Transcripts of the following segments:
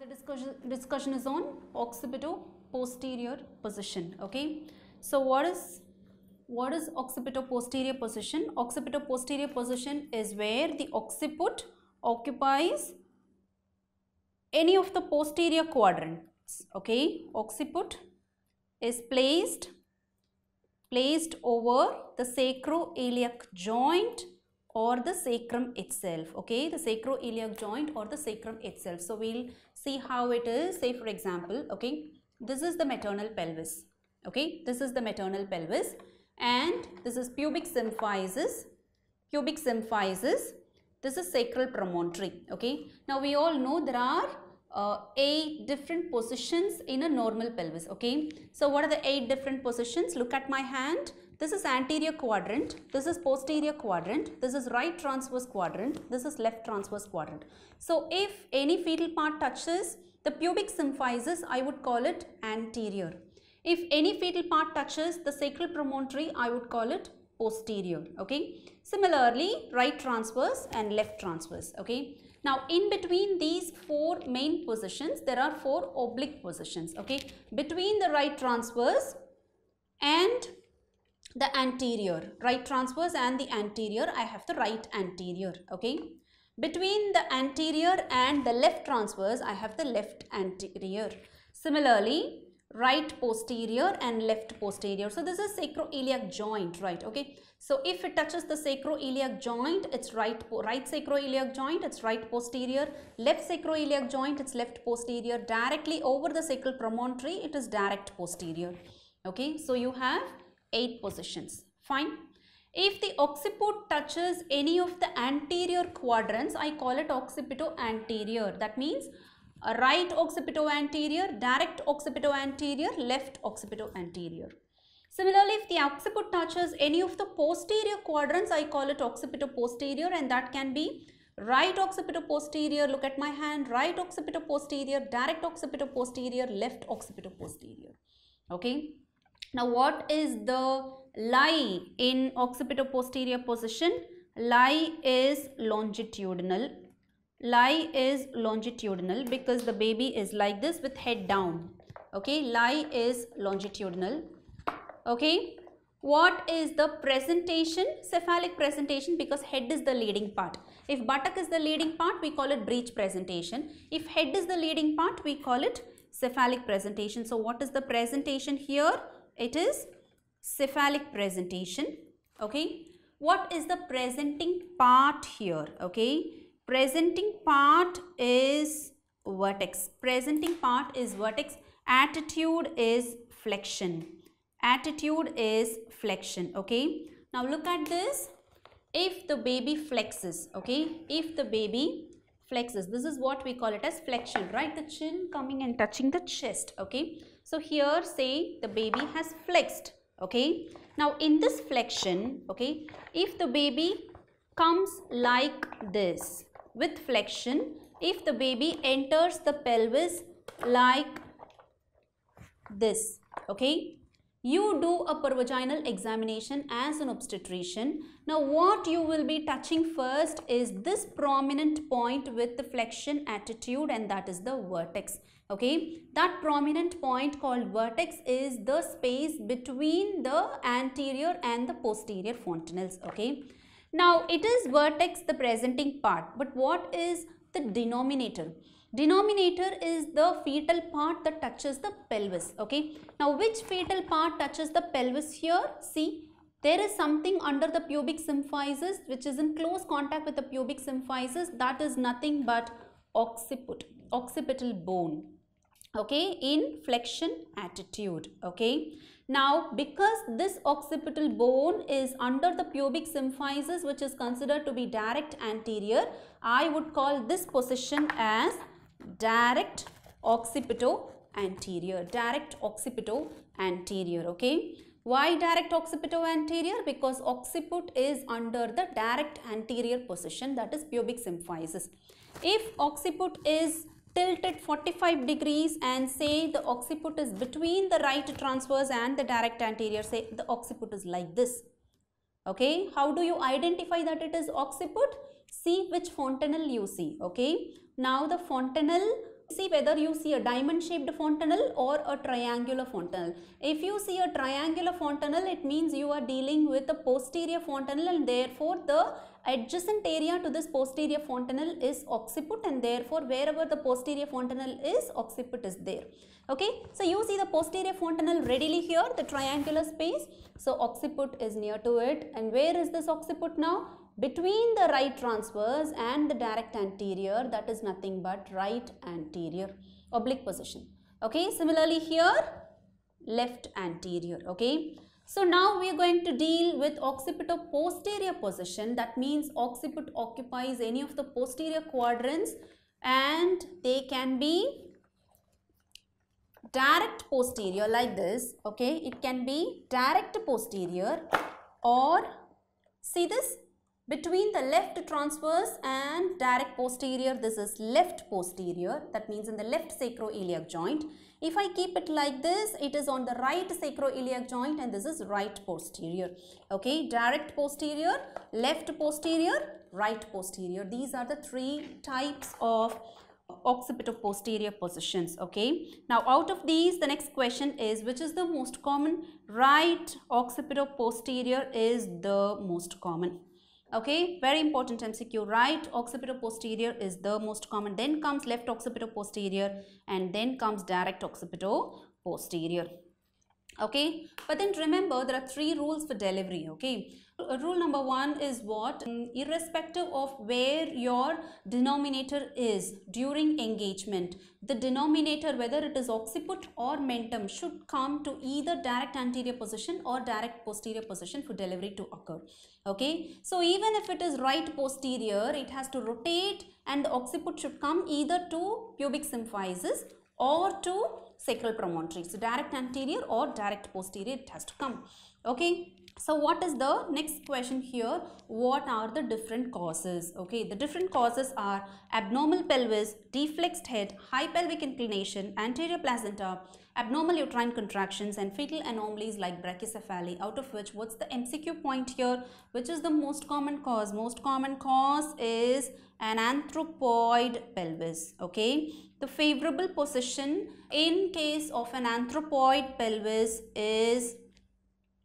the discussion, discussion is on occipito-posterior position. Okay. So what is what is occipito-posterior position? Occipito-posterior position is where the occiput occupies any of the posterior quadrants. Okay. Occiput is placed placed over the sacroiliac joint or the sacrum itself okay the sacroiliac joint or the sacrum itself so we'll see how it is say for example okay this is the maternal pelvis okay this is the maternal pelvis and this is pubic symphysis pubic symphysis this is sacral promontory okay now we all know there are uh, eight different positions in a normal pelvis okay so what are the eight different positions look at my hand this is anterior quadrant, this is posterior quadrant, this is right transverse quadrant, this is left transverse quadrant. So if any fetal part touches the pubic symphysis, I would call it anterior. If any fetal part touches the sacral promontory, I would call it posterior, okay. Similarly, right transverse and left transverse, okay. Now, in between these four main positions, there are four oblique positions, okay. Between the right transverse and the anterior, right transverse and the anterior, I have the right anterior, okay. Between the anterior and the left transverse, I have the left anterior. Similarly, right posterior and left posterior. So this is sacroiliac joint, right? Okay. So if it touches the sacroiliac joint, it's right right sacroiliac joint, it's right posterior. Left sacroiliac joint, it's left posterior. Directly over the sacral promontory, it is direct posterior. Okay. So you have 8 positions. Fine. If the occiput touches any of the anterior quadrants, I call it occipito-anterior. That means right occipito-anterior, direct occipito-anterior, left occipito-anterior. Similarly, if the occiput touches any of the posterior quadrants, I call it occipito-posterior and that can be right occipito-posterior, look at my hand, right occipito-posterior, direct occipito-posterior, left occipito-posterior. Okay. Now what is the lie in occipito-posterior position? Lie is longitudinal. Lie is longitudinal because the baby is like this with head down. Okay, lie is longitudinal. Okay, what is the presentation cephalic presentation because head is the leading part if buttock is the leading part we call it breech presentation if head is the leading part we call it cephalic presentation so what is the presentation here it is cephalic presentation. Okay. What is the presenting part here? Okay. Presenting part is vertex. Presenting part is vertex. Attitude is flexion. Attitude is flexion. Okay. Now look at this. If the baby flexes. Okay. If the baby flexes. This is what we call it as flexion, right? The chin coming and touching the chest, okay? So here say the baby has flexed, okay? Now in this flexion, okay, if the baby comes like this with flexion, if the baby enters the pelvis like this, okay? you do a pervaginal examination as an obstetrician. Now what you will be touching first is this prominent point with the flexion attitude and that is the vertex. Okay, that prominent point called vertex is the space between the anterior and the posterior fontanelles. Okay, now it is vertex the presenting part but what is the denominator? Denominator is the fetal part that touches the pelvis. Okay. Now which fetal part touches the pelvis here? See there is something under the pubic symphysis which is in close contact with the pubic symphysis that is nothing but occiput, occipital bone okay in flexion attitude okay now because this occipital bone is under the pubic symphysis which is considered to be direct anterior i would call this position as direct occipito anterior direct occipito anterior okay why direct occipito anterior because occiput is under the direct anterior position that is pubic symphysis if occiput is tilted 45 degrees and say the occiput is between the right transverse and the direct anterior say the occiput is like this okay how do you identify that it is occiput see which fontanel you see okay now the fontanel see whether you see a diamond shaped fontanel or a triangular fontanel. If you see a triangular fontanel, it means you are dealing with a posterior fontanel and therefore the adjacent area to this posterior fontanel is occiput and therefore wherever the posterior fontanel is, occiput is there. Okay, so you see the posterior fontanel readily here, the triangular space. So occiput is near to it and where is this occiput now? Between the right transverse and the direct anterior, that is nothing but right anterior, oblique position. Okay, similarly here, left anterior. Okay. So now we are going to deal with occipito-posterior position. That means occiput occupies any of the posterior quadrants and they can be direct posterior like this. Okay, it can be direct posterior or see this between the left transverse and direct posterior this is left posterior that means in the left sacroiliac joint if I keep it like this it is on the right sacroiliac joint and this is right posterior okay direct posterior left posterior right posterior these are the three types of occipital posterior positions okay now out of these the next question is which is the most common right occipital posterior is the most common okay very important MCQ right posterior is the most common then comes left posterior, and then comes direct posterior okay but then remember there are three rules for delivery okay uh, rule number one is what mm, irrespective of where your denominator is during engagement the denominator whether it is occiput or mentum should come to either direct anterior position or direct posterior position for delivery to occur okay so even if it is right posterior it has to rotate and the occiput should come either to pubic symphysis or to sacral promontory. So direct anterior or direct posterior it has to come. Okay. So what is the next question here? What are the different causes? Okay, the different causes are abnormal pelvis, deflexed head, high pelvic inclination, anterior placenta, abnormal uterine contractions and fetal anomalies like brachycephaly out of which what's the MCQ point here? Which is the most common cause? Most common cause is an anthropoid pelvis okay the favorable position in case of an anthropoid pelvis is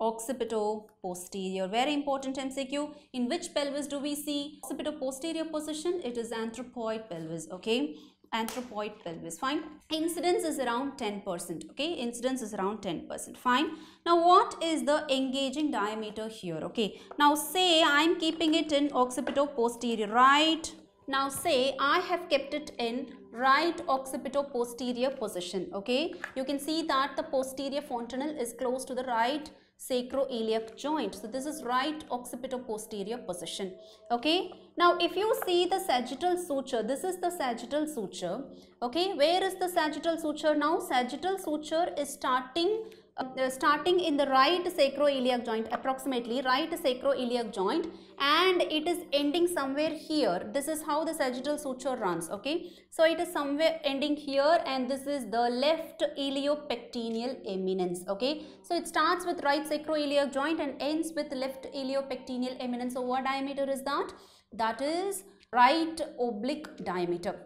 occipito-posterior. Very important MCQ. In which pelvis do we see occipito-posterior position? It is anthropoid pelvis, okay? Anthropoid pelvis, fine. Incidence is around 10%, okay? Incidence is around 10%, fine. Now, what is the engaging diameter here, okay? Now, say I'm keeping it in occipito-posterior, right? Now say I have kept it in right occipito-posterior position, okay? You can see that the posterior fontanel is close to the right sacroiliac joint. So this is right occipito-posterior position. Okay. Now if you see the sagittal suture, this is the sagittal suture. Okay. Where is the sagittal suture now? Sagittal suture is starting uh, starting in the right sacroiliac joint approximately right sacroiliac joint and it is ending somewhere here this is how the sagittal suture runs okay so it is somewhere ending here and this is the left iliopectineal eminence okay so it starts with right sacroiliac joint and ends with left iliopectineal eminence so what diameter is that that is right oblique diameter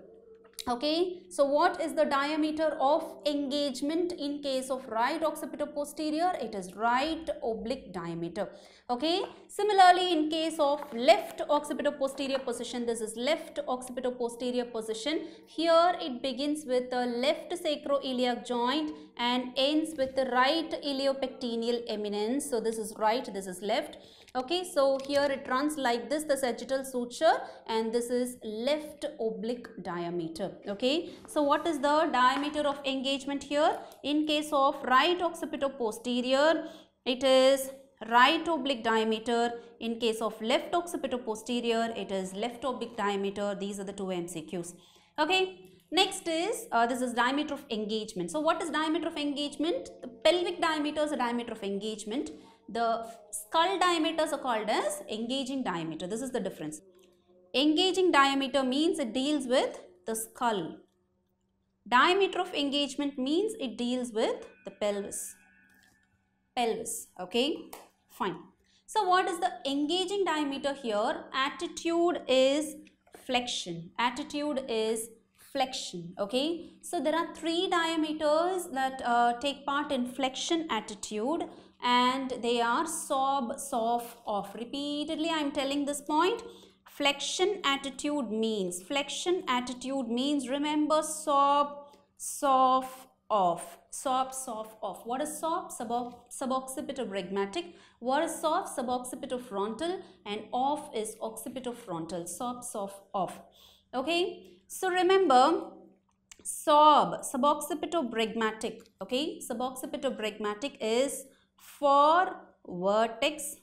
okay so what is the diameter of engagement in case of right occipito posterior it is right oblique diameter okay similarly in case of left occipito posterior position this is left occipito posterior position here it begins with the left sacroiliac joint and ends with the right iliopectineal eminence. So this is right, this is left. Okay, so here it runs like this, the sagittal suture and this is left oblique diameter. Okay, so what is the diameter of engagement here? In case of right occipito-posterior, it is right oblique diameter. In case of left occipito-posterior, it is left oblique diameter. These are the two MCQs. Okay, Next is, uh, this is diameter of engagement. So what is diameter of engagement? The pelvic diameter is a diameter of engagement. The skull diameters are called as engaging diameter. This is the difference. Engaging diameter means it deals with the skull. Diameter of engagement means it deals with the pelvis. Pelvis, okay? Fine. So what is the engaging diameter here? Attitude is flexion. Attitude is flexion okay so there are three diameters that uh, take part in flexion attitude and they are sob soft off repeatedly i'm telling this point flexion attitude means flexion attitude means remember sob soft off sob soft off what is sob occipital suboccipitobregmatic what is soft occipito-frontal? and off is occipito-frontal. sob soft off okay so remember SOB, suboccipitobrachmatic, okay? Suboccipitobrachmatic is for vertex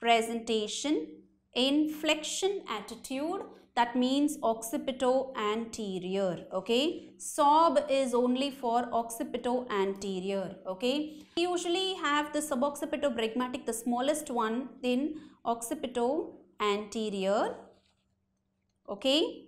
presentation, inflection attitude that means occipito anterior, okay? SOB is only for occipito anterior, okay? We usually have the suboccipitobrachmatic, the smallest one in occipito anterior, okay?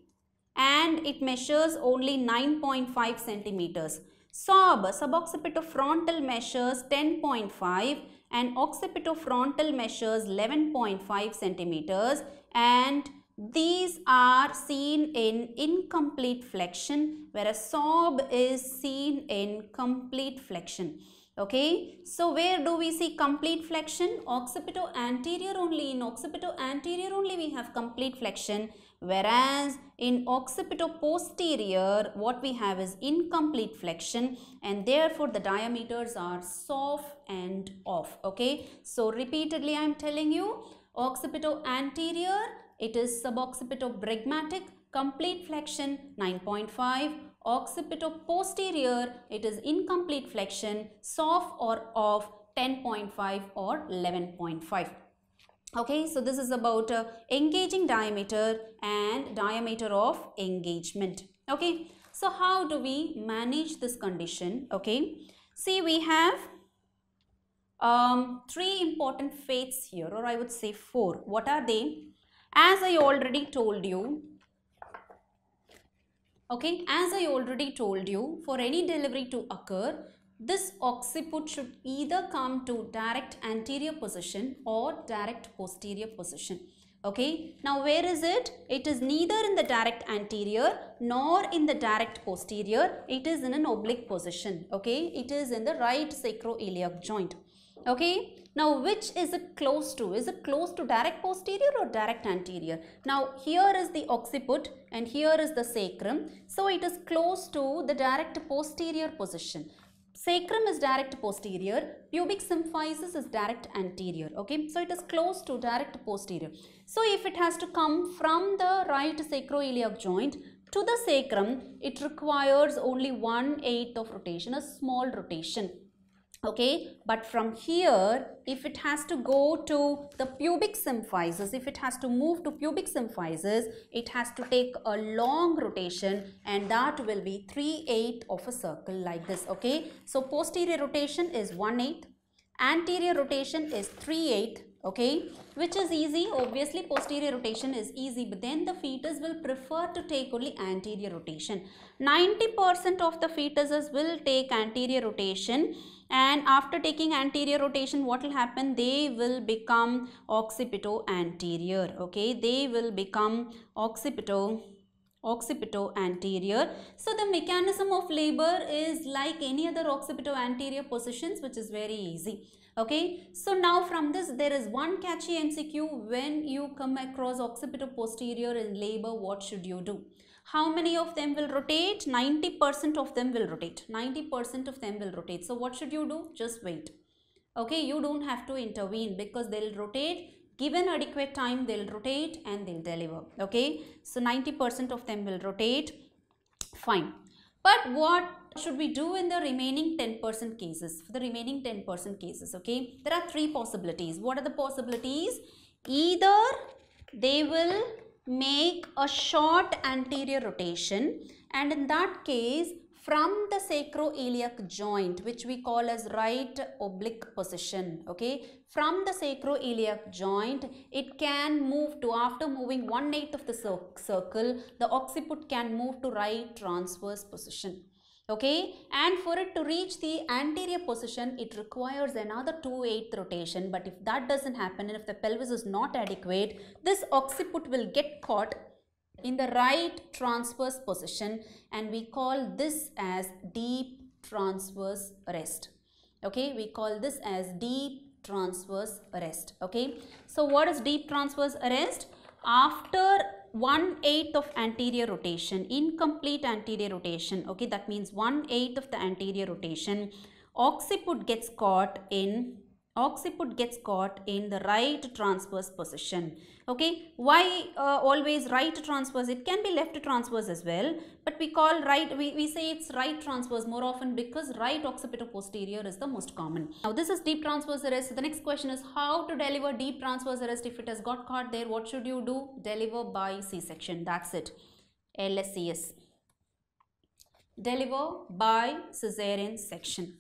and it measures only 9.5 centimeters. Sob, suboccipitofrontal measures 10.5 and occipitofrontal measures 11.5 centimeters and these are seen in incomplete flexion whereas sob is seen in complete flexion. Okay, so where do we see complete flexion? Occipito anterior only. In occipito anterior only we have complete flexion Whereas in posterior, what we have is incomplete flexion and therefore the diameters are soft and off. Okay. So repeatedly I am telling you, occipito anterior, it is suboccipito brigmatic, complete flexion 9.5 occipito posterior it is incomplete flexion soft or off 10.5 or 11.5 okay so this is about uh, engaging diameter and diameter of engagement okay so how do we manage this condition okay see we have um, three important faiths here or I would say four what are they as I already told you okay as I already told you for any delivery to occur this occiput should either come to direct anterior position or direct posterior position. Okay. Now where is it? It is neither in the direct anterior nor in the direct posterior. It is in an oblique position. Okay. It is in the right sacroiliac joint. Okay. Now which is it close to? Is it close to direct posterior or direct anterior? Now here is the occiput and here is the sacrum. So it is close to the direct posterior position. Sacrum is direct posterior, pubic symphysis is direct anterior. Okay, so it is close to direct posterior. So if it has to come from the right sacroiliac joint to the sacrum, it requires only one eighth of rotation, a small rotation okay but from here if it has to go to the pubic symphysis if it has to move to pubic symphysis it has to take a long rotation and that will be 3 8 of a circle like this okay so posterior rotation is 1 8 anterior rotation is 3 8 okay which is easy obviously posterior rotation is easy but then the fetus will prefer to take only anterior rotation 90% of the fetuses will take anterior rotation and after taking anterior rotation what will happen they will become occipito anterior okay they will become occipito occipito anterior. So the mechanism of labor is like any other occipito anterior positions which is very easy okay so now from this there is one catchy mcq when you come across occipito-posterior in labor what should you do how many of them will rotate 90 percent of them will rotate 90 percent of them will rotate so what should you do just wait okay you don't have to intervene because they'll rotate given adequate time they'll rotate and they'll deliver okay so 90 percent of them will rotate fine but what should we do in the remaining 10% cases? For the remaining 10% cases, okay? There are three possibilities. What are the possibilities? Either they will make a short anterior rotation and in that case from the sacroiliac joint which we call as right oblique position okay from the sacroiliac joint it can move to after moving one eighth of the circle the occiput can move to right transverse position okay and for it to reach the anterior position it requires another 2-8 rotation but if that doesn't happen and if the pelvis is not adequate this occiput will get caught in the right transverse position and we call this as deep transverse rest okay we call this as deep transverse rest okay so what is deep transverse rest after one eighth of anterior rotation, incomplete anterior rotation, okay, that means one eighth of the anterior rotation, occiput gets caught in occiput gets caught in the right transverse position okay why uh, always right transverse it can be left transverse as well but we call right we, we say it's right transverse more often because right occipital posterior is the most common now this is deep transverse arrest the next question is how to deliver deep transverse arrest if it has got caught there what should you do deliver by c-section that's it lscs deliver by cesarean section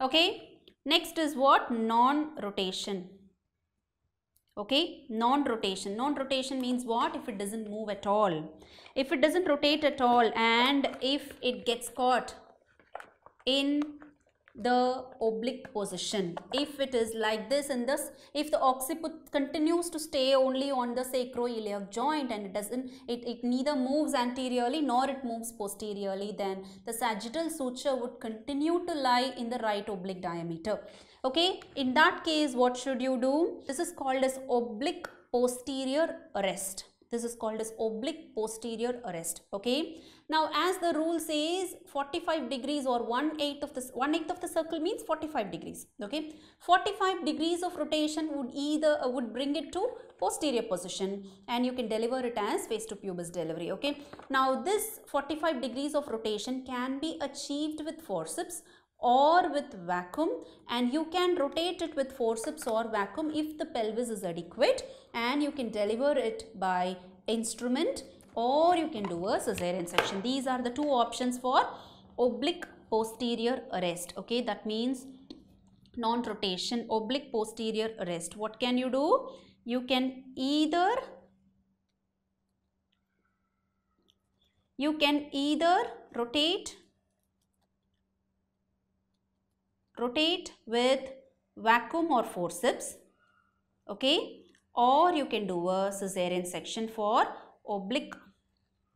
okay Next is what? Non-rotation. Okay, non-rotation. Non-rotation means what? If it doesn't move at all. If it doesn't rotate at all and if it gets caught in the oblique position if it is like this and this if the occiput continues to stay only on the sacroiliac joint and it doesn't it, it neither moves anteriorly nor it moves posteriorly then the sagittal suture would continue to lie in the right oblique diameter okay in that case what should you do this is called as oblique posterior arrest this is called as oblique posterior arrest. Okay. Now as the rule says 45 degrees or 1 eighth of the 1 eighth of the circle means 45 degrees. Okay. 45 degrees of rotation would either uh, would bring it to posterior position and you can deliver it as face to pubis delivery. Okay. Now this 45 degrees of rotation can be achieved with forceps or with vacuum and you can rotate it with forceps or vacuum if the pelvis is adequate and you can deliver it by instrument or you can do a cesarean section. These are the two options for oblique posterior arrest. Okay, that means non-rotation oblique posterior arrest. What can you do? You can either you can either rotate rotate with vacuum or forceps okay or you can do a cesarean section for oblique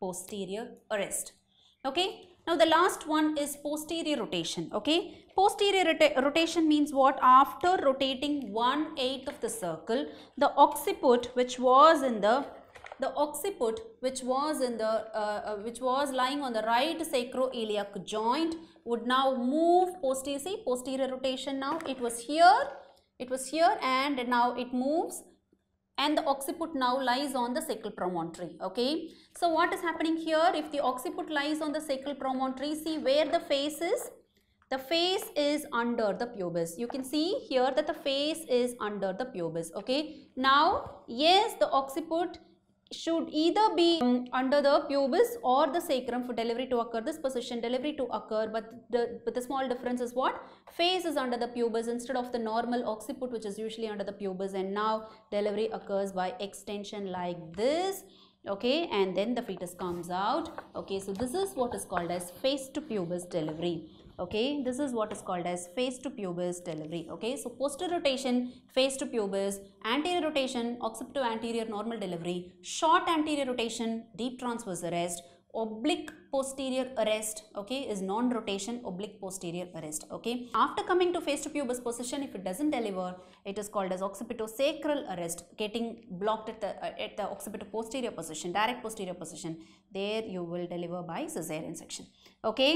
posterior arrest okay now the last one is posterior rotation okay posterior rota rotation means what after rotating one eighth of the circle the occiput which was in the the occiput which was in the uh, uh, which was lying on the right sacroiliac joint would now move posterior, posterior rotation now it was here it was here and now it moves and the occiput now lies on the sacral promontory okay so what is happening here if the occiput lies on the sacral promontory see where the face is the face is under the pubis you can see here that the face is under the pubis okay now yes the occiput should either be um, under the pubis or the sacrum for delivery to occur this position delivery to occur but the but the small difference is what face is under the pubis instead of the normal occiput which is usually under the pubis and now delivery occurs by extension like this okay and then the fetus comes out okay so this is what is called as face to pubis delivery okay this is what is called as face to pubis delivery okay so posterior rotation face to pubis anterior rotation occipito anterior normal delivery short anterior rotation deep transverse arrest oblique posterior arrest okay is non-rotation oblique posterior arrest okay after coming to face to pubis position if it doesn't deliver it is called as occipitosacral arrest getting blocked at the uh, at the occipito posterior position direct posterior position there you will deliver by cesarean section okay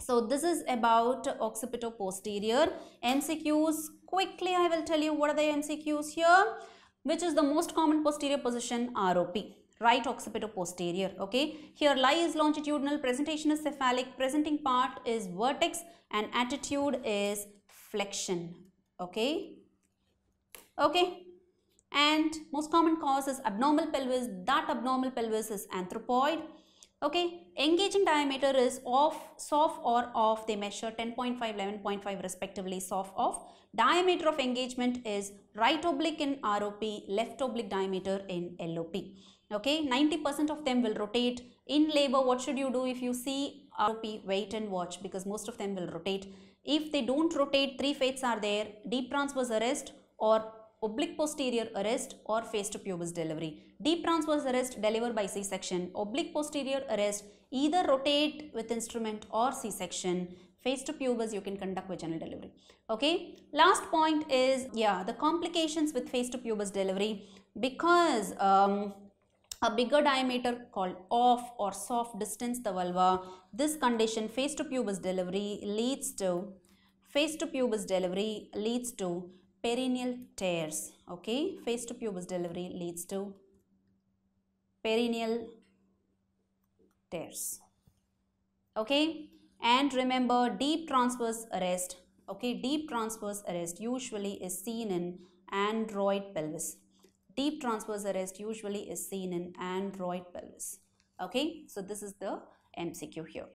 so this is about occipito-posterior MCQs. Quickly, I will tell you what are the MCQs here, which is the most common posterior position ROP right occipito-posterior, okay. Here lie is longitudinal, presentation is cephalic, presenting part is vertex and attitude is flexion, okay. Okay, and most common cause is abnormal pelvis, that abnormal pelvis is anthropoid Okay, engaging diameter is off, soft or off. They measure 10.5, 11.5 respectively soft off. Diameter of engagement is right oblique in ROP, left oblique diameter in LOP. Okay, 90% of them will rotate. In labor, what should you do if you see ROP? Wait and watch because most of them will rotate. If they don't rotate, three fates are there, deep transverse arrest or oblique posterior arrest or face to pubis delivery. Deep transverse arrest delivered by C-section, oblique posterior arrest either rotate with instrument or C-section, face to pubis you can conduct vaginal delivery. Okay, last point is yeah the complications with face to pubis delivery because um, a bigger diameter called off or soft distance the vulva this condition face to pubis delivery leads to face to pubis delivery leads to perineal tears okay face to pubis delivery leads to perineal tears okay and remember deep transverse arrest okay deep transverse arrest usually is seen in android pelvis deep transverse arrest usually is seen in android pelvis okay so this is the mcq here